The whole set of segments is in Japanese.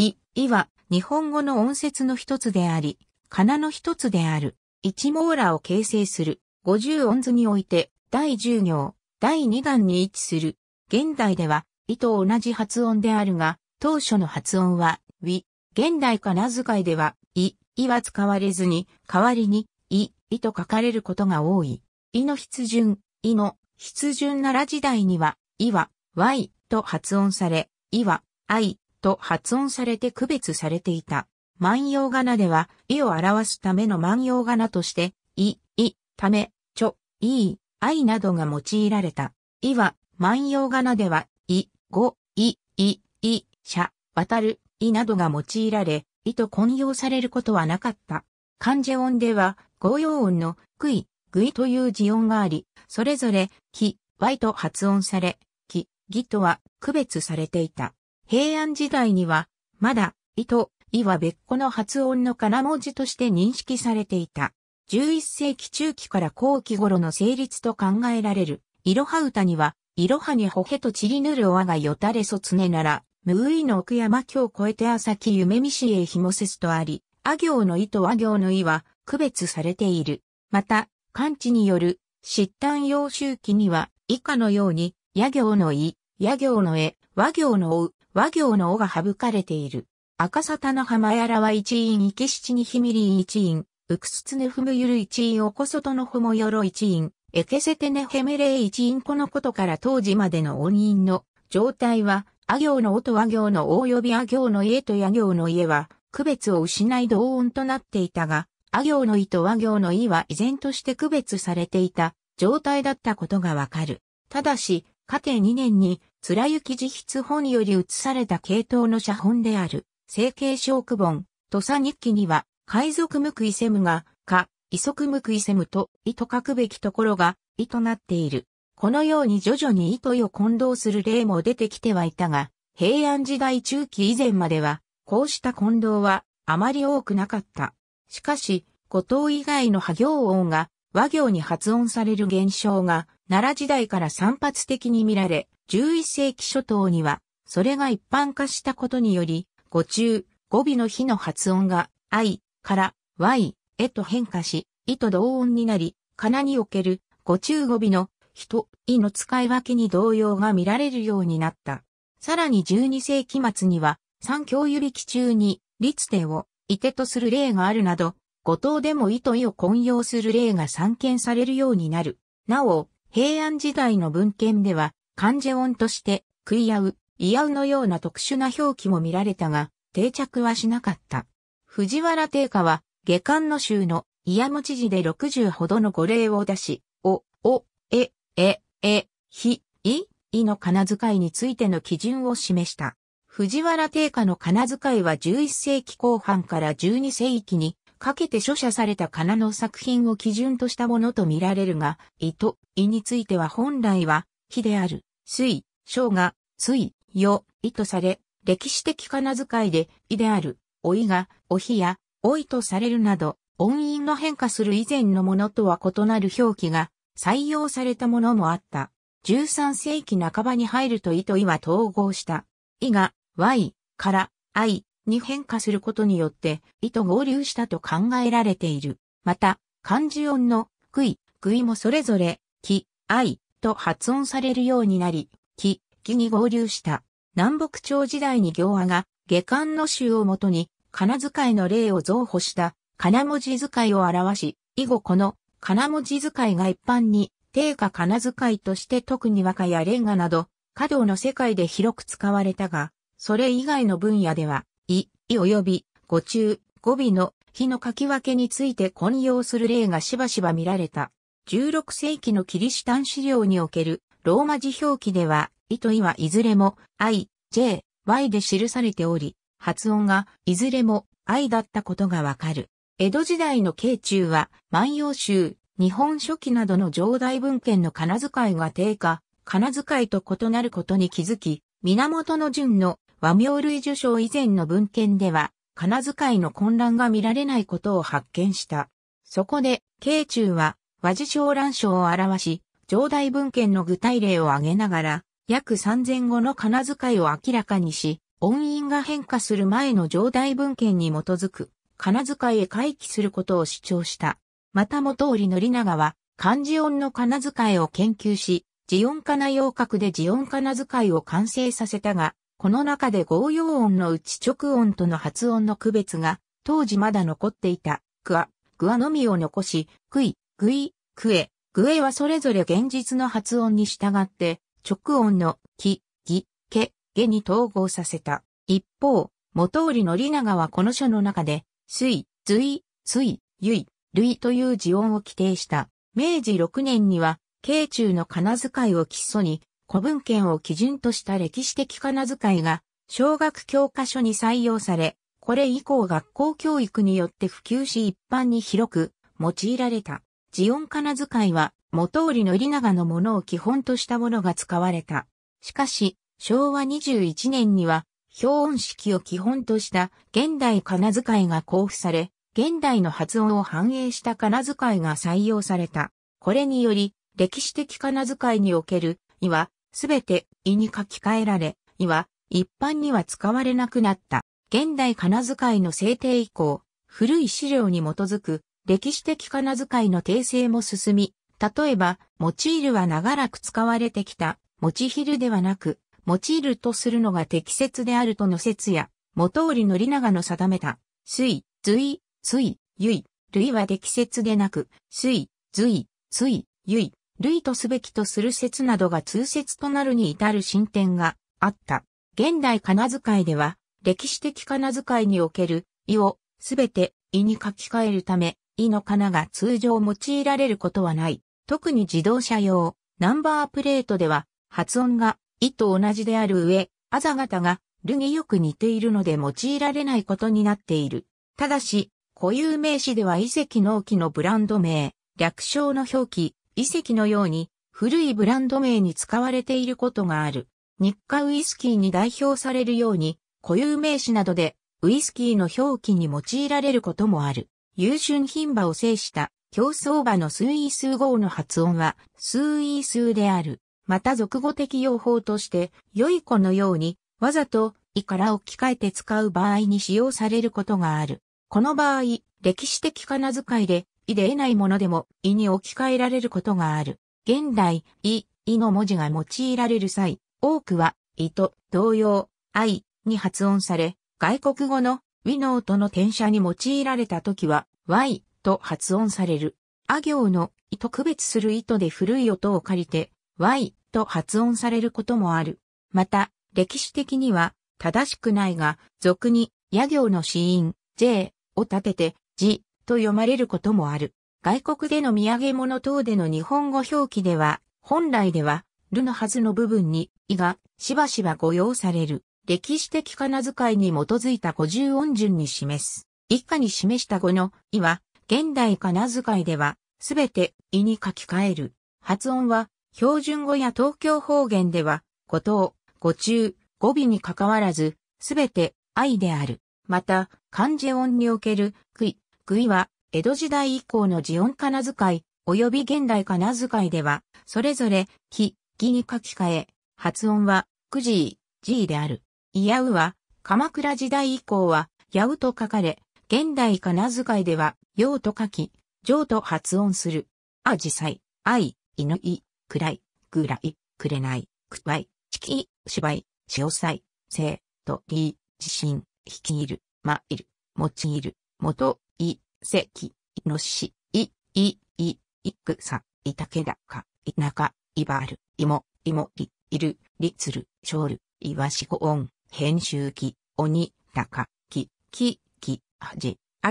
い、いは、日本語の音節の一つであり、かなの一つである、一網羅を形成する、五十音図において、第十行、第二弾に位置する。現代では、いと同じ発音であるが、当初の発音は、w 現代かな遣いでは、い、いは使われずに、代わりに、い、いと書かれることが多い。いの筆順、いの筆順なら時代には、いは、y と発音され、いは、i と発音されて区別されていた。万葉仮名では、意を表すための万葉仮名として、い、い、ため、ちょ、いいためちょい愛あいなどが用いられた。意は、万葉仮名では、い、ご、い、い、い、しゃ、渡る、いなどが用いられ、意と混用されることはなかった。漢字音では、合用音の、くい、ぐいという字音があり、それぞれ、き、わいと発音され、き、ぎとは区別されていた。平安時代には、まだ、いと、いは別個の発音の金文字として認識されていた。11世紀中期から後期頃の成立と考えられる。いろは歌には、いろはにほへとちりぬるおわがよたれそつねなら、むういの奥山今日越えて朝き夢見しへひもせすとあり、あ行のいとあ行のいは区別されている。また、漢地による、失端用周期には、以下のように、や行のい、や行のえ、和行のう、和行の尾が省かれている。赤沙汰の浜やらは一員池七にひみり一員、うくすつねふむゆる一員おこそとのふもよろ一員、えけせてねへめれい一員このことから当時までの音韻の状態は、あ行の尾と和行のお及びあ行の家とや行の家は、区別を失い同音となっていたが、あ行の意と和行の意は依然として区別されていた状態だったことがわかる。ただし、家庭2年に貫之自筆本より移された系統の写本である、成形小句本、土佐日記には、海賊無伊勢むが、か、異向無伊勢むと、意と書くべきところが、意となっている。このように徐々に意とを混同する例も出てきてはいたが、平安時代中期以前までは、こうした混同は、あまり多くなかった。しかし、後藤以外の波行音が和行に発音される現象が奈良時代から散発的に見られ、11世紀初頭には、それが一般化したことにより、語中、語尾の日の発音が、愛から y へと変化し、意と同音になり、かなにおける語中語尾の人、意の使い分けに動揺が見られるようになった。さらに12世紀末には、三教指揮中に、立手を、いてとする例があるなど、五島でも意と意を混用する例が散見されるようになる。なお、平安時代の文献では、漢字音として、クイアウ、イアウのような特殊な表記も見られたが、定着はしなかった。藤原定家は、下巻の州の、イヤム知事で60ほどの語令を出し、お、お、え、え、え、ひ、い、いの仮名遣いについての基準を示した。藤原定家の仮名遣いは11世紀後半から12世紀にかけて著者された仮名の作品を基準としたものとみられるが、いと、いについては本来は、ひである。水、章が、水、よ、意とされ、歴史的仮名遣いで、意である、おいが、おひや、おいとされるなど、音韻の変化する以前のものとは異なる表記が採用されたものもあった。13世紀半ばに入ると意と意は統合した。意が、y から i に変化することによって、意と合流したと考えられている。また、漢字音の、くい、くいもそれぞれ、き、愛、と発音されるようになり、木、木に合流した。南北朝時代に行和が下巻の集をもとに、金遣いの例を増補した、金文字遣いを表し、以後この金文字遣いが一般に、定価金遣いとして特に和歌やレンガなど、華道の世界で広く使われたが、それ以外の分野では、い、い及び、語中、語尾の、日の書き分けについて混用する例がしばしば見られた。16世紀のキリシタン資料におけるローマ字表記では、イと意はいずれも i、j、y で記されており、発音がいずれも i だったことがわかる。江戸時代の慶中は、万葉集、日本書紀などの上代文献の金遣いが低下、金遣いと異なることに気づき、源の順の和名類受賞以前の文献では、金遣いの混乱が見られないことを発見した。そこで、慶中は、和事象乱章を表し、上代文献の具体例を挙げながら、約3000語の仮名遣いを明らかにし、音韻が変化する前の上代文献に基づく、仮名遣いへ回帰することを主張した。また元織宣長は、漢字音の仮名遣いを研究し、字音仮名用格で字音仮名遣いを完成させたが、この中で合用音のうち直音との発音の区別が、当時まだ残っていた、くわ、グわのみを残し、くい、グイ、クエ、グエはそれぞれ現実の発音に従って、直音のき、ぎ、け、げに統合させた。一方、元りながはこの書の中で、水、随、水、ゆい、るいという字音を規定した。明治6年には、慶中の仮名遣いを基礎に、古文献を基準とした歴史的仮名遣いが、小学教科書に採用され、これ以降学校教育によって普及し一般に広く用いられた。ジオン金遣いは、元織の宣長のものを基本としたものが使われた。しかし、昭和21年には、表音式を基本とした現代金遣いが交付され、現代の発音を反映した金遣いが採用された。これにより、歴史的金遣いにおける、いは、すべて、いに書き換えられ、いは、一般には使われなくなった。現代金遣いの制定以降、古い資料に基づく歴史的仮名遣いの訂正も進み、例えば、用いるは長らく使われてきた、チヒルではなく、用いるとするのが適切であるとの説や、元織のり長の定めた、水、随、水、ゆい、類は適切でなく、水、随、水、ゆい、類とすべきとする説などが通説となるに至る進展があった。現代仮名遣いでは、歴史的仮名遣いにおける、いを、すべて、いに書き換えるため、イの金が通常用いられることはない。特に自動車用、ナンバープレートでは、発音が、イと同じである上、あざ型が、ルによく似ているので用いられないことになっている。ただし、固有名詞では遺跡納期のブランド名、略称の表記、遺跡のように、古いブランド名に使われていることがある。日課ウイスキーに代表されるように、固有名詞などでウイスキーの表記に用いられることもある。優春品馬を制した競走馬の数位数号の発音は数位数である。また俗語的用法として、良い子のように、わざと、いから置き換えて使う場合に使用されることがある。この場合、歴史的仮名遣いで、いで得ないものでも、いに置き換えられることがある。現代、い、いの文字が用いられる際、多くは、いと、同様、愛に発音され、外国語のウィノートの転写に用いられた時は、y と発音される。あ行の意と区別する意図で古い音を借りて、y と発音されることもある。また、歴史的には、正しくないが、俗に、や行の子音、j を立てて、字と読まれることもある。外国での土産物等での日本語表記では、本来では、るのはずの部分に、いが、しばしば誤用される。歴史的仮名遣いに基づいた五十音順に示す。以下に示した語の、意は、現代仮名遣いでは、すべて、意に書き換える。発音は、標準語や東京方言では、語頭、語中、語尾に関わらず、すべて、愛である。また、漢字音における、句い、句いは、江戸時代以降の字音仮名遣い、及び現代仮名遣いでは、それぞれ、き、ぎに書き換え、発音は、くじい、じいである。イヤウは、鎌倉時代以降は、やうと書かれ、現代かなずかいでは、ようと書き、じょうと発音する。あ、じさい、あい、いのい、くらい、ぐらい、くれない、くばい、ちきしばい、しおさい、せい、とり、じしん、ひきいる、まいる、もちいる、もと、い、せき、いのし、い、い、い、いくさ、いたけだか、いなか、いばる、いも、いもり、いる、りつる、しょうる、いわしごおん。編集機、鬼、高、木、木、木、恥、明、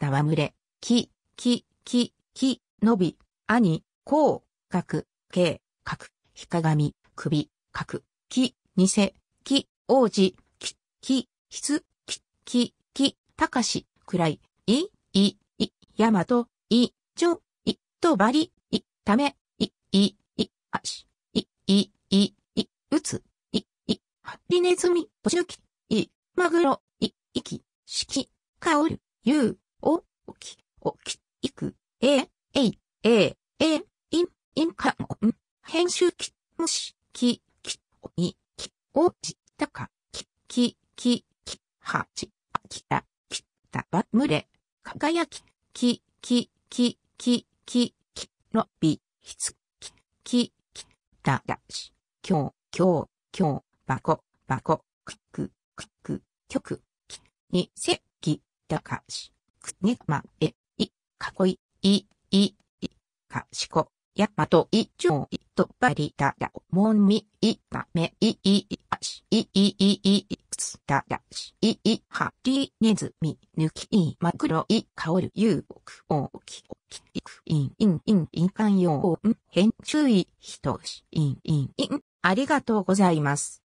戯れ、木、木、木、木、伸び、兄、孔、角、形、角、ひかがみ、首、角、木、偽、木、王子、木、木、筆、木、木、木、高し、暗い、い、い、い、山と、い、ちょ、い、とばり、い、ため、い、い、い、足、い、い、い、い、打つ。ハッピネズミ、トシヌキ、イ、マグロ、イ、イキ、シキ、カオル、ユウ、オ、オキ、オキ、イク、エ、エイ、エ、エ、イン、インカモン、編集キ、ムシ、キ、キ、オイ、キ、オジ、タカ、キ、キ、キ、キ、ハチ、アキラ、キ、タバ、ムレ、輝き、き、き、き、き、き、き、のび、ひつ、き、き、き、ただし、きょう、きょう、きょう。バコ、バコ、クック、クック、曲、キ、に、せ、ぎ、だかし、く、に、ま、え、い、かこい、い、い、い、かしこ、やまと、い、ちょい、と、ばり、た、だ、もんみ、い、ま、め、い、い、い、あし、い、い、い、い、い、くつ、ただ、し、い、い、は、り、ねずみ、ぬき、い、まぐろ、い、かおる、ゆう、く、おうき、おき、いく、いん、いん、いん、いん、かんよう、ん、へ編集い、ひとし、いん、いん、いん、ありがとうございます。